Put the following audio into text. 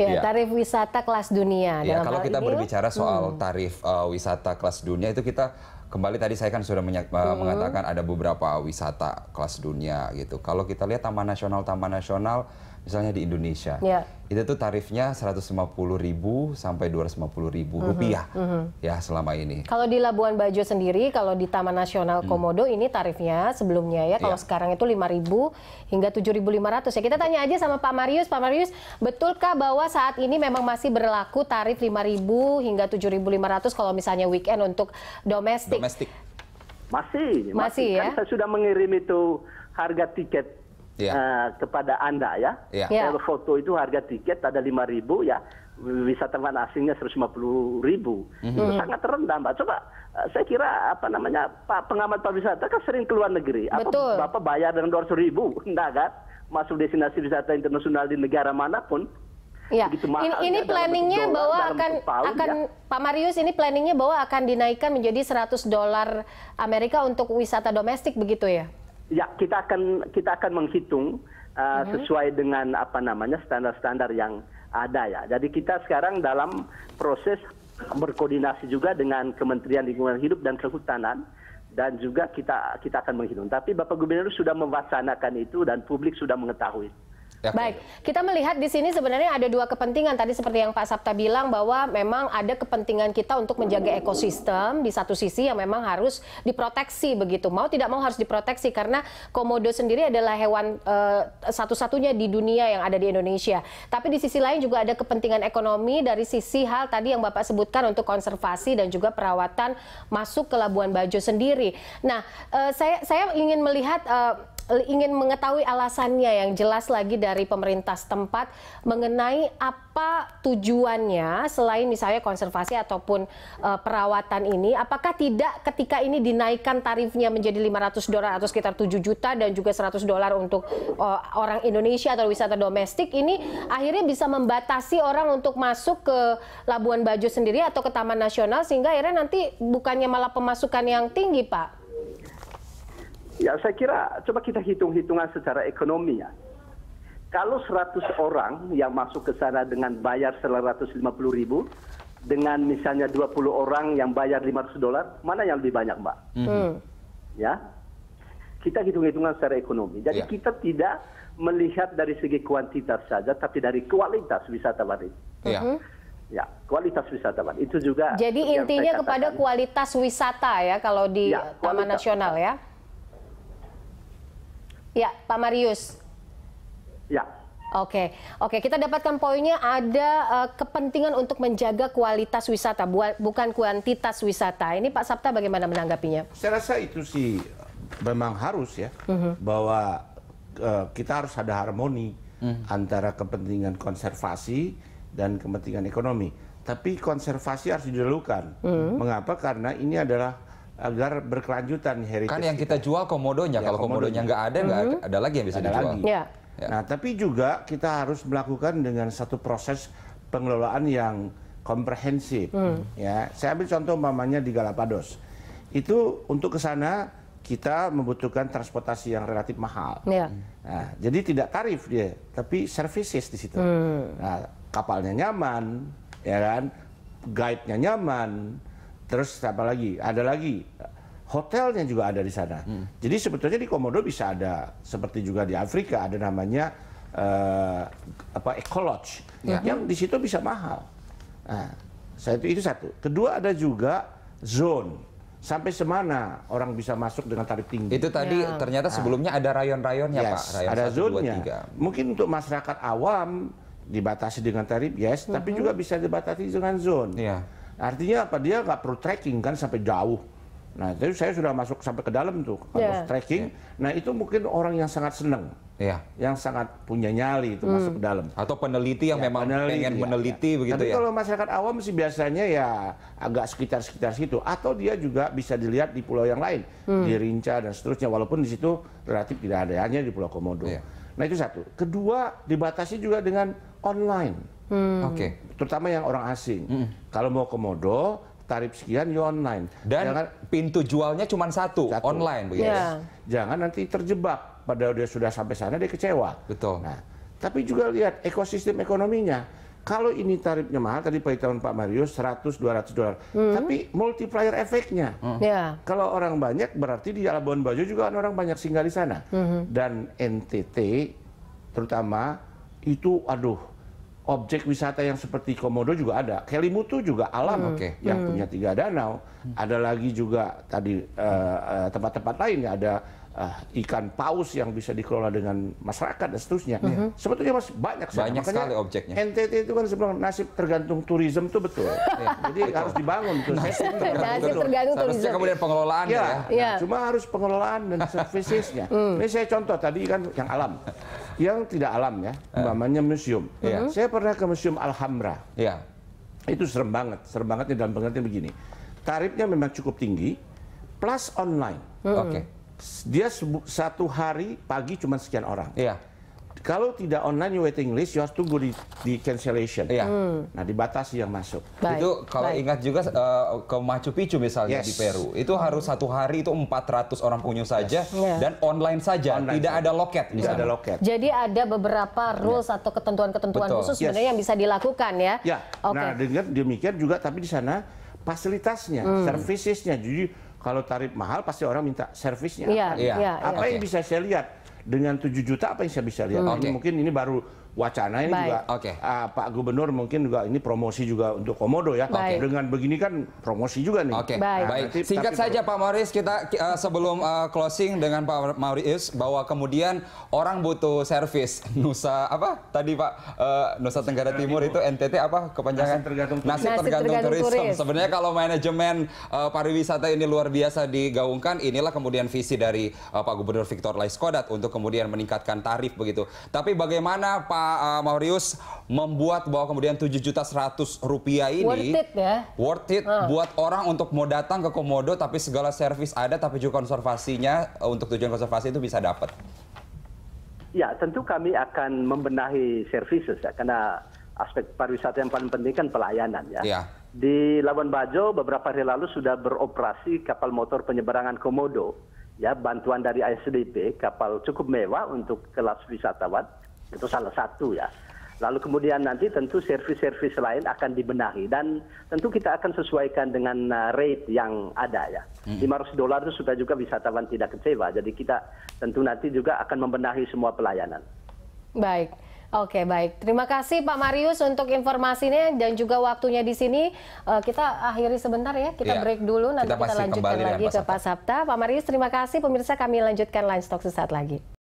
Ya, ya, tarif wisata kelas dunia. Ya, kalau kita ini, berbicara soal hmm. tarif uh, wisata kelas dunia itu kita kembali tadi saya kan sudah hmm. mengatakan ada beberapa wisata kelas dunia gitu. Kalau kita lihat taman nasional taman nasional misalnya di Indonesia. Ya. Itu tuh tarifnya 150.000 sampai 250.000 mm-hmm. rupiah -hmm. ya selama ini. Kalau di Labuan Bajo sendiri kalau di Taman Nasional hmm. Komodo mm. ini tarifnya sebelumnya ya kalau yeah. sekarang itu 5.000 hingga 7.500 ya. Kita tanya aja sama Pak Marius, Pak Marius, betulkah bahwa saat ini memang masih berlaku tarif 5.000 hingga 7.500 kalau misalnya weekend untuk domestik domestik? Masih, masih. masih kan ya? Kan saya sudah mengirim itu harga tiket yeah. Ya. uh, kepada Anda ya. Yeah. Ya. Ya. Yeah. foto itu harga tiket ada 5000 ya, wisatawan asingnya seratus lima Mm -hmm. Itu sangat rendah, Mbak. Coba eh, saya kira apa namanya Pak pengamat pariwisata kan sering ke luar negeri. Betul. Apa Bapak bayar dengan ratus ribu? Enggak kan? Masuk destinasi wisata internasional di negara manapun Ya. ini, ini planningnya bahwa akan kepal, akan ya. Pak Marius ini planningnya bahwa akan dinaikkan menjadi 100 dolar Amerika untuk wisata domestik begitu ya? Ya, kita akan kita akan menghitung uh, mm -hmm. sesuai dengan apa namanya standar-standar yang ada ya. Jadi kita sekarang dalam proses berkoordinasi juga dengan Kementerian Lingkungan Hidup dan Kehutanan dan juga kita kita akan menghitung. Tapi Bapak Gubernur sudah mewacanakan itu dan publik sudah mengetahui. Ya, Baik, kita melihat di sini sebenarnya ada dua kepentingan tadi seperti yang Pak Sabta bilang bahwa memang ada kepentingan kita untuk menjaga ekosistem di satu sisi yang memang harus diproteksi begitu. Mau tidak mau harus diproteksi karena komodo sendiri adalah hewan uh, satu-satunya di dunia yang ada di Indonesia. Tapi di sisi lain juga ada kepentingan ekonomi dari sisi hal tadi yang Bapak sebutkan untuk konservasi dan juga perawatan masuk ke Labuan Bajo sendiri. Nah, uh, saya saya ingin melihat uh, Eh, ingin mengetahui alasannya yang jelas lagi dari pemerintah setempat mengenai apa tujuannya selain misalnya konservasi ataupun uh, perawatan ini apakah tidak ketika ini dinaikkan tarifnya menjadi 500 dolar atau sekitar 7 juta dan juga 100 dolar untuk uh, orang Indonesia atau wisata domestik ini akhirnya bisa membatasi orang untuk masuk ke Labuan Bajo sendiri atau ke Taman Nasional sehingga akhirnya nanti bukannya malah pemasukan yang tinggi Pak Ya saya kira coba kita hitung-hitungan secara ekonomi ya. Kalau 100 orang yang masuk ke sana dengan bayar 150 ribu, dengan misalnya 20 orang yang bayar 500 dolar, mana yang lebih banyak mbak? -hmm. hmm. Ya, kita hitung-hitungan secara ekonomi. Jadi yeah. kita tidak melihat dari segi kuantitas saja, tapi dari kualitas wisatawan itu. Yeah. Hmm. Ya, kualitas wisatawan itu juga. Jadi intinya kepada kualitas wisata ya kalau di ya, Taman Nasional ya. Ya, Pak Marius. Ya. Oke, oke kita dapatkan poinnya ada uh, kepentingan untuk menjaga kualitas wisata bukan kuantitas wisata. Ini Pak Sabta bagaimana menanggapinya? Saya rasa itu sih memang harus ya uh mhm. -huh. bahwa uh, kita harus ada harmoni uh mhm. -huh. antara kepentingan konservasi dan kepentingan ekonomi. Tapi konservasi harus didahulukan. Uh mhm. -huh. Mengapa? Karena ini adalah agar berkelanjutan heritage. Kan yang kita, kita. jual komodonya, ya, kalau komodonya nggak ada nggak mm -hmm. ada lagi yang bisa ada dijual. Lagi. Ya. ya. Nah, tapi juga kita harus melakukan dengan satu proses pengelolaan yang komprehensif. Hmm. Ya, saya ambil contoh umpamanya di Galapagos. Itu untuk ke sana kita membutuhkan transportasi yang relatif mahal. Ya. Nah, jadi tidak tarif dia, tapi services di situ. Hmm. Nah, kapalnya nyaman, ya kan? Guide-nya nyaman, Terus apa lagi? Ada lagi hotelnya juga ada di sana. Hmm. Jadi sebetulnya di Komodo bisa ada seperti juga di Afrika ada namanya uh, apa ecolodge ya. yang di situ bisa mahal. Nah, saya itu itu satu. Kedua ada juga zone sampai semana orang bisa masuk dengan tarif tinggi. Itu tadi ya. ternyata nah. sebelumnya ada rayon-rayonnya yes, Pak. Rayon ada zonnya. Mungkin untuk masyarakat awam dibatasi dengan tarif yes, -hmm. tapi juga bisa dibatasi dengan zone. Ya. Artinya apa? Dia nggak perlu tracking kan sampai jauh. Nah, itu saya sudah masuk sampai ke dalam tuh yeah. tracking. Yeah. Nah, itu mungkin orang yang sangat senang. Yeah. Yang sangat punya nyali itu mm. masuk ke dalam. Atau peneliti yang ya, memang peneliti, pengen ya, meneliti ya. begitu Tapi ya. kalau masyarakat awam sih biasanya ya agak sekitar-sekitar situ atau dia juga bisa dilihat di pulau yang lain, mm. di Rinca dan seterusnya walaupun di situ relatif tidak ada hanya di Pulau Komodo. Yeah. Nah, itu satu. Kedua, dibatasi juga dengan online. Hmm. Oke. Okay. Terutama yang orang asing. Hmm. Kalau mau ke Modo, tarif sekian you online. Dan Jangan, pintu jualnya cuma satu, satu. online begitu. Yeah. Iya. Jangan nanti terjebak padahal dia sudah sampai sana dia kecewa. Betul. Nah, tapi juga lihat ekosistem ekonominya. Kalau ini tarifnya mahal, tadi tahun Pak Mario 100 200 dolar. Hmm. Tapi multiplier efeknya. Hmm. Yeah. Kalau orang banyak berarti di Labuan Bajo juga orang banyak singgah di sana. Hmm. Dan NTT terutama itu aduh objek wisata yang seperti komodo juga ada. Kelimutu juga alam hmm. okay. yang punya tiga danau. Hmm. Ada lagi juga tadi eh, eh, tempat-tempat uh, uh, lain ada uh, ikan paus yang bisa dikelola dengan masyarakat dan seterusnya. Mm -hmm. Sebetulnya mas banyak sekali. Makanya objeknya. NTT itu kan sebelum nasib tergantung turisme itu betul. Iya, Jadi betul. harus dibangun tuh. Nasib tergantung, tergantung turism. kemudian pengelolaan iya. ya. ya. Nah, Cuma harus pengelolaan dan servicesnya. mm. Ini saya contoh tadi kan yang alam. Yang tidak alam ya, namanya eh. museum. Yeah. Hmm. Saya pernah ke Museum Alhambra. Yeah. Itu serem banget, serem banget dalam pengertian begini. Tarifnya memang cukup tinggi, plus online. Mm. Oke. Okay dia satu hari pagi cuma sekian orang. Iya. Kalau tidak online you waiting list, you harus tunggu di, di cancellation. Iya. Hmm. Nah, dibatasi yang masuk. Baik. Itu kalau Baik. ingat juga uh, ke Machu Picchu misalnya yes. di Peru, itu harus satu hari itu 400 orang pengunjung saja yes. yeah. dan online saja, online tidak saja. ada loket tidak misalnya. ada loket. Jadi ada beberapa rules yeah. atau ketentuan-ketentuan khusus yes. yang bisa dilakukan ya. Ya. Okay. Nah, dengan demikian juga tapi di sana fasilitasnya, hmm. servicesnya, jadi kalau tarif mahal pasti orang minta servisnya. Iya, apa, ya, apa ya, yang okay. bisa saya lihat? Dengan 7 juta apa yang saya bisa lihat? Hmm. Okay. mungkin ini baru wacana ini Baik. juga okay. uh, Pak Gubernur mungkin juga ini promosi juga untuk komodo ya. Okay. Dengan begini kan promosi juga nih. Oke. Okay. Baik. Baik. Singkat tapi, saja Pak Maurice kita uh, sebelum uh, closing dengan Pak Maurice bahwa kemudian orang butuh servis Nusa apa tadi Pak uh, Nusa Tenggara Timur, itu NTT apa kepanjangan? nasib tergantung Nasi tergantung, tergantung turis. Sebenarnya kalau manajemen uh, pariwisata ini luar biasa digaungkan inilah kemudian visi dari uh, Pak Gubernur Victor Laiskodat untuk kemudian meningkatkan tarif begitu. Tapi bagaimana Pak uh, Maurius membuat bahwa kemudian 7 juta 100 rupiah ini worth it ya worth it uh. buat orang untuk mau datang ke komodo tapi segala servis ada tapi juga konservasinya eh, untuk tujuan konservasi itu bisa dapat ya tentu kami akan membenahi services ya karena aspek pariwisata yang paling penting kan pelayanan ya, ya. Di Labuan Bajo beberapa hari lalu sudah beroperasi kapal motor penyeberangan komodo ya bantuan dari ASDP kapal cukup mewah untuk kelas wisatawan itu salah satu ya lalu kemudian nanti tentu servis servis lain akan dibenahi dan tentu kita akan sesuaikan dengan uh, rate yang ada ya 500 hmm. dolar itu sudah juga wisatawan tidak kecewa jadi kita tentu nanti juga akan membenahi semua pelayanan baik Oke baik, terima kasih Pak Marius untuk informasinya dan juga waktunya di sini. Uh, kita akhiri sebentar ya, kita ya, break dulu nanti kita, kita lanjutkan lagi ke Pak Sabta. Pak Marius terima kasih pemirsa kami lanjutkan Line Stock sesaat lagi.